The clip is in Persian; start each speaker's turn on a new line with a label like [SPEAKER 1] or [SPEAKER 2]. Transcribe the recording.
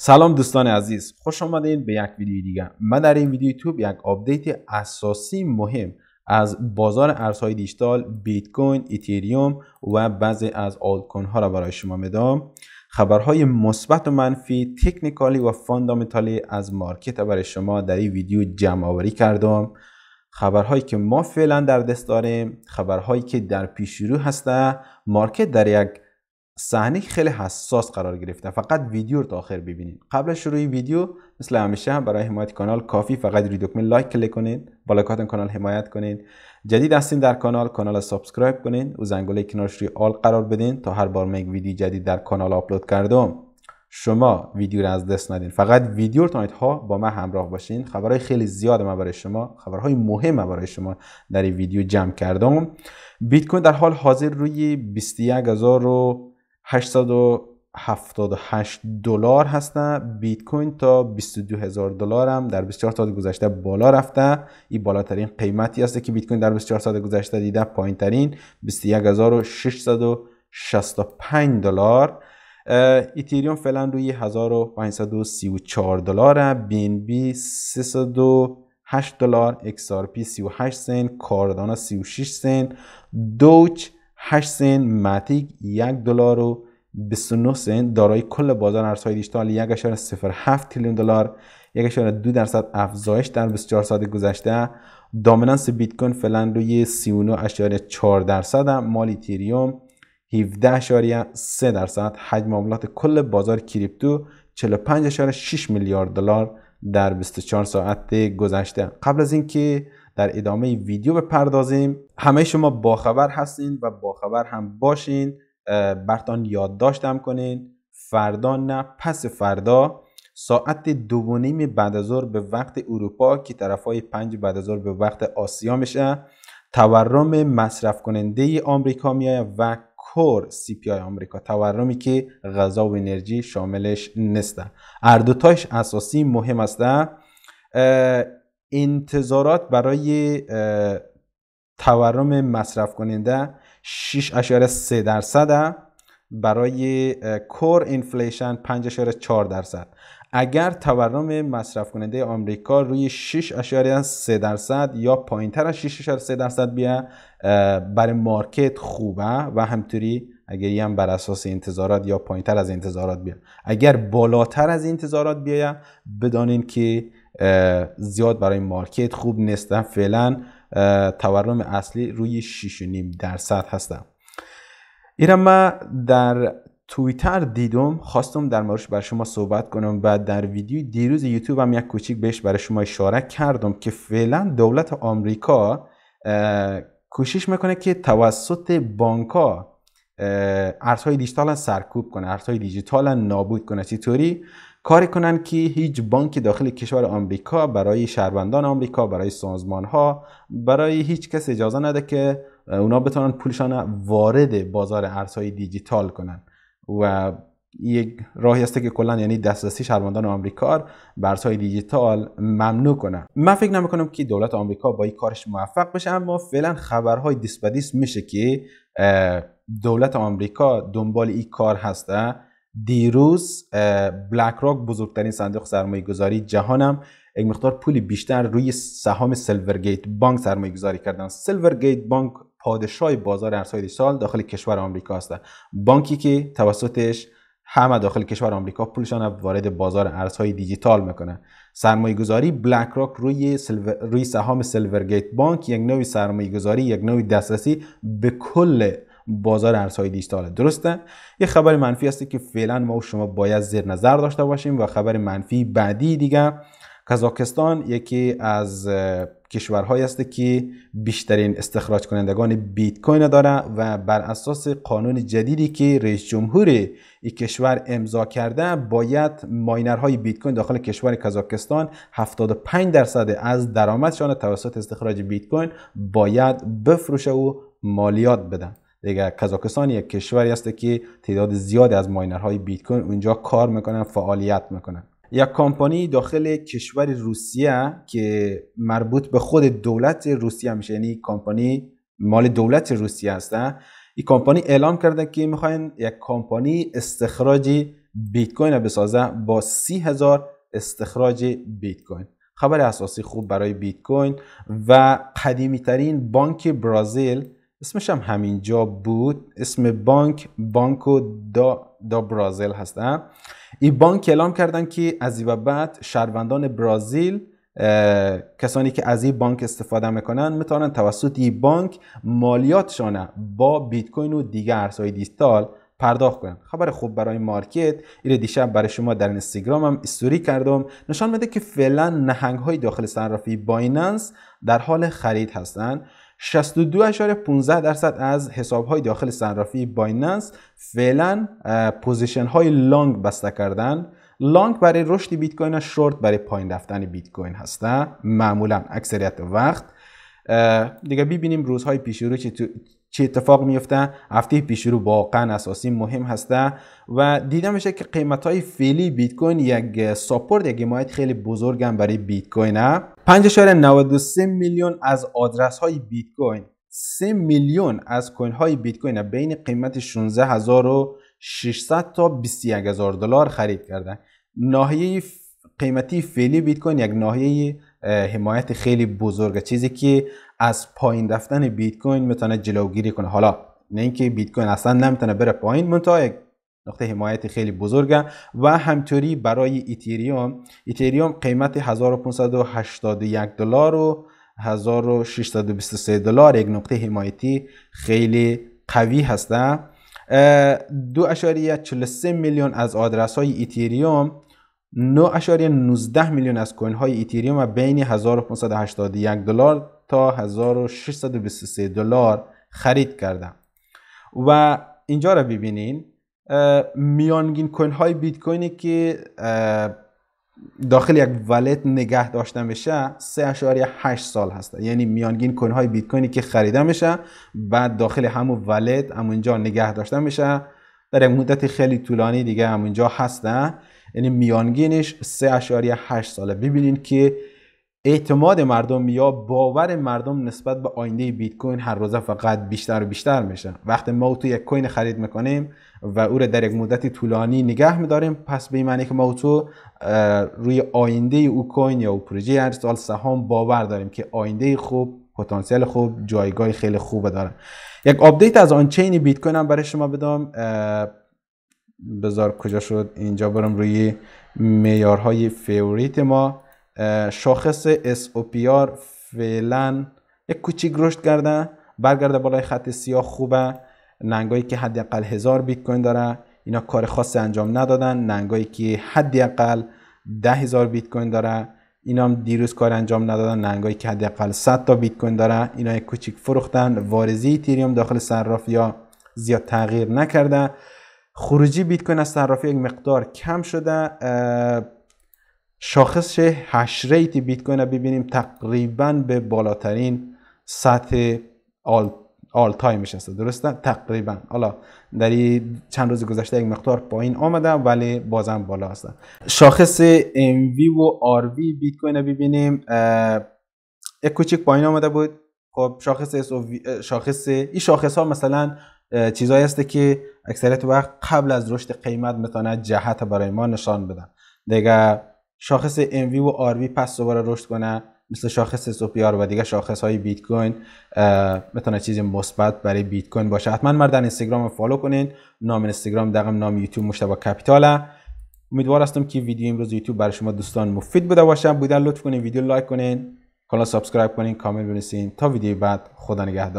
[SPEAKER 1] سلام دوستان عزیز خوش آمدین به یک ویدیو دیگر من در این ویدیو یوتیوب یک آپدیت اساسی مهم از بازار ارزهای دیجیتال بیت کوین اتریوم و بعضی از آلت ها را برای شما میدم خبرهای مثبت و منفی تکنیکالی و فاندامنتالی از مارکت برای شما در این ویدیو جمع آوری کردم خبرهایی که ما فعلا در دست داریم خبرهایی که در پیش رو هسته مارکت در یک صحنه خیلی حساس قرار گرفته فقط ویدیو رو تا آخر ببینید قبل از شروع ویدیو مثل همیشه برای حمایت کانال کافی فقط روی دکمه لایک کلیک کنید بالا کانال حمایت کنید جدید هستین در کانال کانال سابسکرایب کنید. و زنگوله کنارش روی آل قرار بدین تا هر بار من ویدیو جدید در کانال آپلود کردم شما ویدیو رو از دست ندین فقط ویدیو رو ها با من همراه باشین خبرای خیلی زیاد من برای شما خبرهای مهم برای شما در این ویدیو جمع کردم بیت کوین در حال حاضر روی 21000 878 دلار هستن بیت کوین تا 22 هزار دلار هم در 24 ساعت گذشته بالا رفته این بالاترین قیمتی است که بیت کوین در 24 ساعت گذشته دیده پایین ترین 21665 دلار ایتریوم فعلا روی 1534 دلار بی ان بی 308 دلار XRP 38 سنت کاردانا 36 سنت دوچ 8 سنت ماتیک 1 دلار و 29 سنت دارای کل بازار ارزهای دیجیتال 1.07 تریلیون دلار 1.2 درصد افزایش در 24 ساعت گذشته دامیننس بیت کوین فعلا روی 39.4 درصد مال تریوم 17.3 درصد حجم معاملات کل بازار کریپتو 45.6 میلیارد دلار در 24 ساعت گذشته قبل از اینکه در ادامه ویدیو بپردازیم همه شما باخبر هستین و باخبر هم باشین برتان یادداشتم کنین فردا نه پس فردا ساعت دو بعد از ظهر به وقت اروپا که طرف های پنج بعد از ظهر به وقت آسیا میشه تورم مصرف کننده آمریکا میایه و کور سی پی آی آمریکا تورمی که غذا و انرژی شاملش نیست. اردوتاش اساسی مهم است انتظارات برای تورم مصرف کننده 6.3 درصد برای کور اینفلیشن 5.4 درصد اگر تورم مصرف کننده آمریکا روی 6.3 درصد یا پایینتر از 6.3 درصد بیا برای مارکت خوبه و همطوری اگر هم بر اساس انتظارات یا تر از انتظارات بیا اگر بالاتر از انتظارات بیاید بدانین که زیاد برای مارکت خوب نیستن فعلا تورم اصلی روی 6.5 درصد هستم این من در توییتر دیدم خواستم در موردش بر شما صحبت کنم و در ویدیو دیروز یوتیوب هم یک کوچیک بهش برای شما اشاره کردم که فعلا دولت آمریکا کوشش میکنه که توسط بانکا ارزهای دیجیتال سرکوب کنه ارزهای دیجیتال نابود کنه چطوری کاری کنند که هیچ بانکی داخل کشور آمریکا برای شهروندان آمریکا برای سازمان ها برای هیچ کس اجازه نده که اونا بتونن پولشان وارد بازار ارزهای دیجیتال کنن و یک راهی است که کلا یعنی دسترسی شهروندان آمریکا به ارزهای دیجیتال ممنوع کنه من فکر نمیکنم که دولت آمریکا با این کارش موفق بشه اما فعلا خبرهای دیسپدیس میشه که دولت آمریکا دنبال این کار هسته دیروز بلک راک بزرگترین صندوق سرمایه گذاری جهانم یک مقدار پول بیشتر روی سهام سلورگیت بانک سرمایه گذاری کردن سلورگیت بانک پادشاه بازار ارزهای دیجیتال داخل کشور آمریکا است بانکی که توسطش همه داخل کشور آمریکا پولشان وارد بازار ارزهای دیجیتال میکنه سرمایه گذاری بلک راک روی سلور... روی سهام سلورگیت بانک یک نوع سرمایه گذاری یک نوع دسترسی به کل بازار ارزهای دیجیتال درسته یه خبر منفی هستی که فعلا ما و شما باید زیر نظر داشته باشیم و خبر منفی بعدی دیگه کازاکستان یکی از کشورهایی است که بیشترین استخراج کنندگان بیت کوین داره و بر اساس قانون جدیدی که رئیس جمهوری این کشور امضا کرده باید ماینرهای بیت کوین داخل کشور کازاکستان 75 درصد از درآمدشان توسط استخراج بیت کوین باید بفروشه و مالیات بدن دیگه کازاکستان یک کشوری است که تعداد زیادی از های بیت کوین اونجا کار میکنن فعالیت میکنن یک کمپانی داخل کشور روسیه که مربوط به خود دولت روسیه میشه یعنی کمپانی مال دولت روسیه است این کمپانی اعلام کرده که میخواین یک کمپانی استخراج بیت کوین بسازه با سی هزار استخراج بیت کوین خبر اساسی خوب برای بیت کوین و قدیمی ترین بانک برازیل اسمش هم همینجا بود اسم بانک بانکو دا, دا برازیل هستن این بانک اعلام کردن که از این بعد شهروندان برازیل کسانی که از این بانک استفاده میکنن میتونن توسط این بانک مالیاتشان با بیت کوین و دیگر ارزهای دیجیتال پرداخت کنن خبر خوب برای مارکت این دیشب برای شما در اینستاگرام هم استوری کردم نشان میده که فعلا نهنگ های داخل صرافی بایننس در حال خرید هستند 62.15 درصد از حساب های داخل صرافی بایننس فعلا پوزیشن های لانگ بسته کردن لانگ برای رشد بیت کوین شورت برای پایین رفتن بیت کوین هسته معمولا اکثریت وقت دیگه ببینیم روزهای پیش رو که تو چی اتفاق میفته هفته پیش رو واقعا اساسی مهم هسته و دیدم میشه که قیمت های فعلی بیت کوین یک ساپورت یک حمایت خیلی بزرگ برای بیت کوینه 5.93 میلیون از آدرس های بیت کوین 3 میلیون از کوین های بیت کوین بین قیمت 16600 تا 21000 دلار خرید کردن ناحیه قیمتی فعلی بیت کوین یک ناحیه حمایت خیلی بزرگه چیزی که از پایین رفتن بیت کوین میتونه جلوگیری کنه حالا نه اینکه بیت کوین اصلا نمیتونه بره پایین منتها نقطه حمایت خیلی بزرگه و همطوری برای ایتریوم ایتریوم قیمت 1581 دلار و 1623 دلار یک نقطه حمایتی خیلی قوی هسته 2.43 میلیون از آدرس های ایتریوم 9.19 میلیون از کوین های ایتریوم و بین 1581 دلار تا 1623 دلار خرید کردم و اینجا را ببینید میانگین کوین های بیت کوینی که داخل یک ولت نگه داشته میشه 3.8 سال هست یعنی میانگین کوین های بیت کوینی که خریده میشه بعد داخل همون ولت همونجا نگه داشته میشه در یک مدت خیلی طولانی دیگه همونجا هستن یعنی میانگینش 3.8 ساله ببینید که اعتماد مردم یا باور مردم نسبت به آینده بیت کوین هر روزه فقط بیشتر و بیشتر میشه وقتی ما تو یک کوین خرید میکنیم و او رو در یک مدت طولانی نگه میداریم پس به معنی که ما تو روی آینده او کوین یا او پروژه هر سال سهام باور داریم که آینده خوب پتانسیل خوب جایگاه خیلی خوبه داره یک آپدیت از آن بیت کوین هم برای شما بدم بزار کجا شد اینجا برم روی میارهای فیوریت ما شاخص اس او پی آر فعلا یک کوچیک رشد کرده برگرده بالای خط سیاه خوبه ننگایی که حداقل هزار بیت کوین داره اینا کار خاص انجام ندادن ننگایی که حداقل ده هزار بیت کوین داره اینا هم دیروز کار انجام ندادن ننگایی که حداقل 100 تا بیت کوین داره اینا یک کوچیک فروختن وارزی تریوم داخل صراف یا زیاد تغییر نکرده خروجی بیت کوین از صرافی یک مقدار کم شده شاخص هش ریت بیت کوین رو ببینیم تقریبا به بالاترین سطح آل آل تایم درسته تقریبا حالا در چند روز گذشته یک مقدار پایین آمده ولی بازم بالا هستن شاخص ام وی و آر وی بیت کوین رو ببینیم یک کوچیک پایین آمده بود خب، شاخص اس شاخص این شاخص ها مثلا چیزهایی هست که اکثریت وقت قبل از رشد قیمت میتونه جهت برای ما نشان بدن دیگه شاخص ام و آر پس دوباره رشد کنه مثل شاخص سوپیار و دیگه شاخص های بیت کوین میتونه چیز مثبت برای بیت کوین باشه حتما در اینستاگرام فالو کنین نام اینستاگرام دقم نام یوتیوب مشتبه کپیتاله امیدوار هستم که ویدیو امروز یوتیوب برای شما دوستان مفید بوده باشه بودن لطف کنین ویدیو لایک کنین کانال سابسکرایب کنین کامنت بنویسین تا ویدیو بعد خدا نگهدار